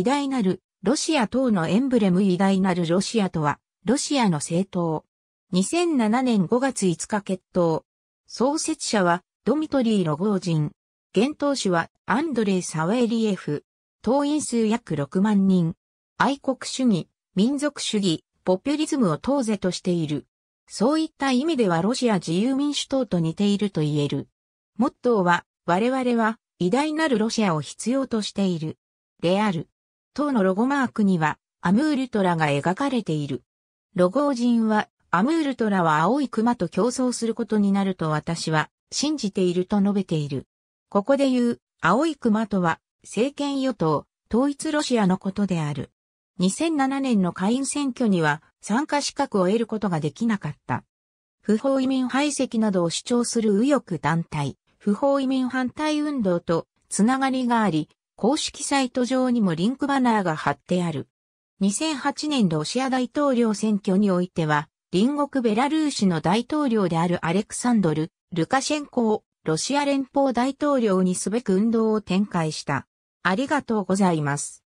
偉大なる、ロシア等のエンブレム偉大なるロシアとは、ロシアの政党。2007年5月5日決闘。創設者は、ドミトリー・ロゴージン。現党首は、アンドレイ・サウェリエフ。党員数約6万人。愛国主義、民族主義、ポピュリズムを当是としている。そういった意味ではロシア自由民主党と似ていると言える。モットーは、我々は偉大なるロシアを必要としている。である。当のロゴマークには、アムールトラが描かれている。ロゴ人は、アムールトラは青い熊と競争することになると私は信じていると述べている。ここで言う、青い熊とは、政権与党、統一ロシアのことである。2007年の下院選挙には参加資格を得ることができなかった。不法移民排斥などを主張する右翼団体、不法移民反対運動とつながりがあり、公式サイト上にもリンクバナーが貼ってある。2008年ロシア大統領選挙においては、隣国ベラルーシの大統領であるアレクサンドル・ルカシェンコをロシア連邦大統領にすべく運動を展開した。ありがとうございます。